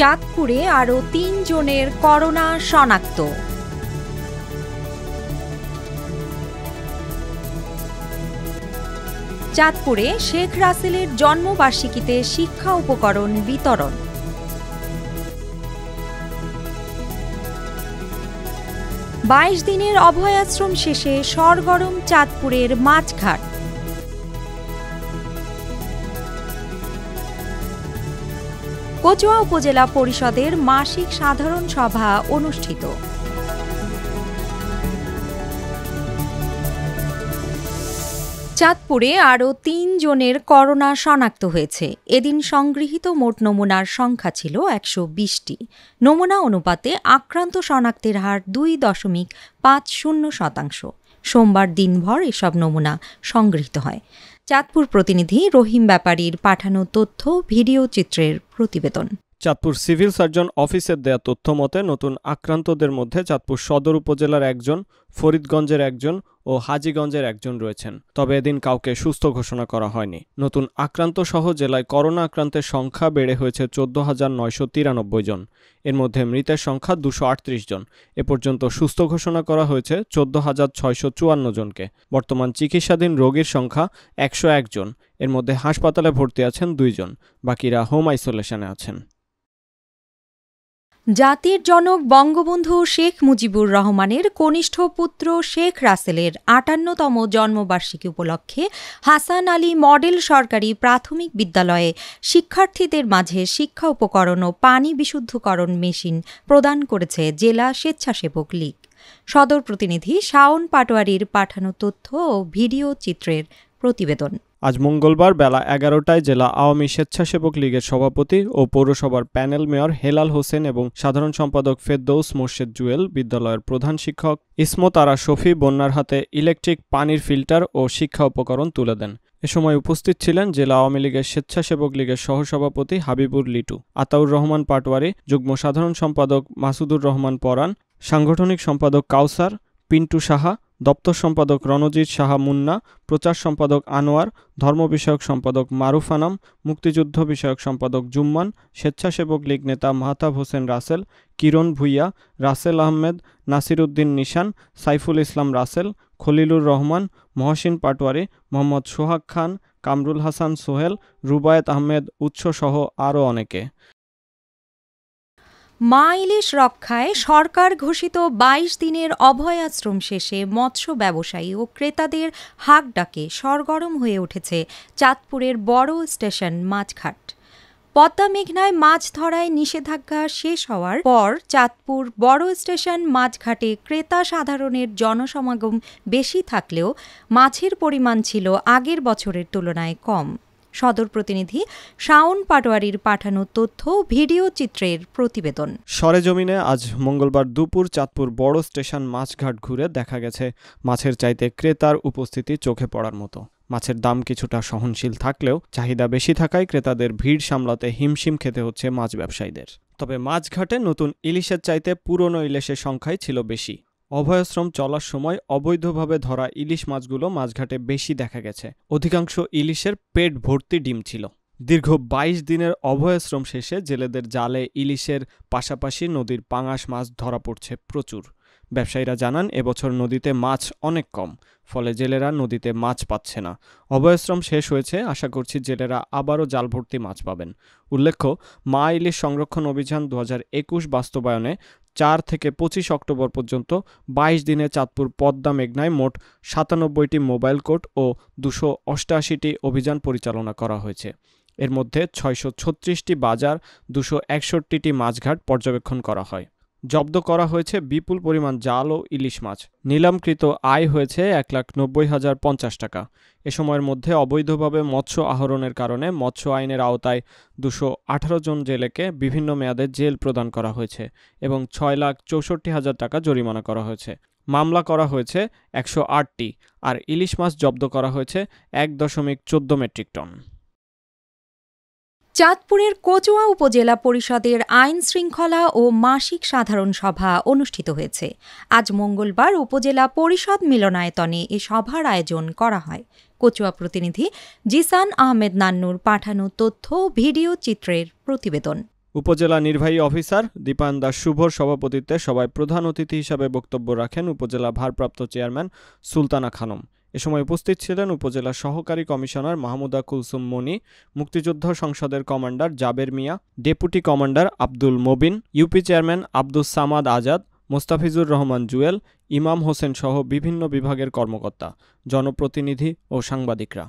চাঁদপুরে আরও তিনজনের করোনা শনাক্ত চাঁদপুরে শেখ রাসেলের জন্মবার্ষিকীতে শিক্ষা উপকরণ বিতরণ বাইশ দিনের অভয়াশ্রম শেষে সরগরম চাঁদপুরের মাছঘাট কচুয়া উপজেলা পরিষদের মাসিক সাধারণ সভা অনুষ্ঠিত চাঁদপুরে আরও তিন জনের করোনা শনাক্ত হয়েছে এদিন সংগৃহীত মোট নমুনার সংখ্যা ছিল একশো বিশটি নমুনা অনুপাতে আক্রান্ত শনাক্তের হার দুই দশমিক পাঁচ শূন্য শতাংশ সোমবার দিনভর এসব নমুনা সংগৃহীত হয় চাঁদপুর প্রতিনিধি রহিম ব্যাপারীর পাঠানো তথ্য ভিডিও চিত্রের প্রতিবেদন চাঁদপুর সিভিল সার্জন অফিসের দেয়া তথ্য মতে নতুন আক্রান্তদের মধ্যে চাঁদপুর সদর উপজেলার একজন ফরিদগঞ্জের একজন ও হাজীগঞ্জের একজন রয়েছেন তবে এদিন কাউকে সুস্থ ঘোষণা করা হয়নি নতুন আক্রান্ত সহ জেলায় করোনা আক্রান্তের সংখ্যা বেড়ে হয়েছে চোদ্দ হাজার নয়শো তিরানব্বই জন এর মধ্যে মৃতের সংখ্যা দুশো আটত্রিশ জন এ পর্যন্ত সুস্থ ঘোষণা করা হয়েছে চোদ্দ হাজার ছয়শো চুয়ান্ন জনকে বর্তমান চিকিৎসাধীন রোগীর সংখ্যা একশো একজন এর মধ্যে হাসপাতালে ভর্তি আছেন দুইজন বাকিরা হোম আইসোলেশনে আছেন জাতির জনক বঙ্গবন্ধু শেখ মুজিবুর রহমানের কনিষ্ঠ পুত্র শেখ রাসেলের আটান্নতম জন্মবার্ষিকী উপলক্ষে হাসান আলী মডেল সরকারি প্রাথমিক বিদ্যালয়ে শিক্ষার্থীদের মাঝে শিক্ষা উপকরণ ও পানি বিশুদ্ধকরণ মেশিন প্রদান করেছে জেলা স্বেচ্ছাসেবক লীগ সদর প্রতিনিধি শাওন পাটোয়ারির পাঠানো তথ্য ও ভিডিও চিত্রের প্রতিবেদন আজ মঙ্গলবার বেলা এগারোটায় জেলা আওয়ামী স্বেচ্ছাসেবক লীগের সভাপতি ও পৌরসভার প্যানেল মেয়র হেলাল হোসেন এবং সাধারণ সম্পাদক ফেদ্দৌস মোর্শেদ জুয়েল বিদ্যালয়ের প্রধান শিক্ষক ইসমতারা শফি বন্যার হাতে ইলেকট্রিক পানির ফিল্টার ও শিক্ষা উপকরণ তুলে দেন এ সময় উপস্থিত ছিলেন জেলা আওয়ামী লীগের স্বেচ্ছাসেবক লীগের সহসভাপতি হাবিবুর লিটু আতাউর রহমান পাটওয়ারি যুগ্ম সাধারণ সম্পাদক মাসুদুর রহমান পরাণ সাংগঠনিক সম্পাদক কাউসার পিন্টু সাহা দপ্তর সম্পাদক রণজিৎ সাহা মুন্না প্রচার সম্পাদক আনোয়ার ধর্ম বিষয়ক সম্পাদক মারুফ আনাম মুক্তিযুদ্ধ বিষয়ক সম্পাদক জুম্মান স্বেচ্ছাসেবক লীগ নেতা মাহতাব হোসেন রাসেল কিরণ ভুইয়া রাসেল আহমেদ নাসির উদ্দিন নিশান সাইফুল ইসলাম রাসেল খলিলুর রহমান মহসিন পাটোয়ারি মোহাম্মদ সোহাগ খান কামরুল হাসান সোহেল রুবায়েত আহমেদ উৎসসহ আরও অনেকে মা ইলিশ রক্ষায় সরকার ঘোষিত ২২ দিনের অভয়াশ্রম শেষে মৎস্য ব্যবসায়ী ও ক্রেতাদের হাক ডাকে সরগরম হয়ে উঠেছে চাঁদপুরের বড় স্টেশন মাছঘাট পদ্মা মেঘনায় মাছ ধরায় নিষেধাজ্ঞা শেষ হওয়ার পর চাঁদপুর বড় স্টেশন মাছঘাটে ক্রেতা সাধারণের জনসমাগম বেশি থাকলেও মাছের পরিমাণ ছিল আগের বছরের তুলনায় কম সদর প্রতিনিধি শাওন পাটোয়ারির পাঠানো তথ্য ভিডিও চিত্রের প্রতিবেদন সরেজমিনে আজ মঙ্গলবার দুপুর চাঁদপুর বড় স্টেশন মাছঘাট ঘুরে দেখা গেছে মাছের চাইতে ক্রেতার উপস্থিতি চোখে পড়ার মতো মাছের দাম কিছুটা সহনশীল থাকলেও চাহিদা বেশি থাকায় ক্রেতাদের ভিড় সামলাতে হিমশিম খেতে হচ্ছে মাছ ব্যবসায়ীদের তবে মাছঘাটে নতুন ইলিশের চাইতে পুরনো ইলিশের সংখ্যাই ছিল বেশি অভয়াশ্রম চলার সময় অবৈধভাবে ধরা ইলিশ মাছগুলো মাছঘাটে বেশি দেখা গেছে অধিকাংশ ইলিশের পেট ভর্তি ডিম ছিল দীর্ঘ ২২ দিনের অভয়াশ্রম শেষে জেলেদের জালে ইলিশের পাশাপাশি নদীর পাঙাশ মাছ ধরা পড়ছে প্রচুর ব্যবসায়ীরা জানান এবছর নদীতে মাছ অনেক কম ফলে জেলেরা নদীতে মাছ পাচ্ছে না অভয়াশ্রম শেষ হয়েছে আশা করছি জেলেরা আবারও জাল ভর্তি মাছ পাবেন উল্লেখ্য মা ইলিশ সংরক্ষণ অভিযান দু বাস্তবায়নে চার থেকে পঁচিশ অক্টোবর পর্যন্ত ২২ দিনে চাঁদপুর পদ্মা মেঘনায় মোট সাতানব্বইটি মোবাইল কোর্ট ও দুশো অষ্টাশিটি অভিযান পরিচালনা করা হয়েছে এর মধ্যে ছয়শো বাজার দুশো একষট্টিটি মাছঘাট পর্যবেক্ষণ করা হয় জব্দ করা হয়েছে বিপুল পরিমাণ জাল ও ইলিশ মাছ নিলামকৃত আয় হয়েছে এক লাখ নব্বই হাজার পঞ্চাশ টাকা এ সময়ের মধ্যে অবৈধভাবে মৎস্য আহরণের কারণে মৎস্য আইনের আওতায় দুশো আঠারো জন জেলেকে বিভিন্ন মেয়াদে জেল প্রদান করা হয়েছে এবং ছয় লাখ চৌষট্টি হাজার টাকা জরিমানা করা হয়েছে মামলা করা হয়েছে একশো আটটি আর ইলিশ মাছ জব্দ করা হয়েছে এক দশমিক চোদ্দ মেট্রিক টন চাঁদপুরের কচুয়া উপজেলা পরিষদের আইন শৃঙ্খলা ও মাসিক সাধারণ সভা অনুষ্ঠিত হয়েছে আজ মঙ্গলবার উপজেলা পরিষদ মিলনায়তনে এ সভার আয়োজন করা হয় কচুয়া প্রতিনিধি জিসান আহমেদ নান্নুর পাঠানো তথ্য ভিডিও চিত্রের প্রতিবেদন উপজেলা নির্বাহী অফিসার দীপান দাস শুভর সভাপতিত্বে সভায় প্রধান অতিথি হিসাবে বক্তব্য রাখেন উপজেলা ভারপ্রাপ্ত চেয়ারম্যান সুলতানা খানম এ সময় উপস্থিত ছিলেন উপজেলা সহকারী কমিশনার মাহমুদা কুলসুম মনি মুক্তিযোদ্ধা সংসদের commander Jaber Mia deputy commander Abdul Mobin UP chairman Abdus Samad Azad Mostafizur Rahman Jewel Imam Hossain সহ বিভিন্ন বিভাগের কর্মকর্তা জনপ্রতিনিধি ও সাংবাদিকরা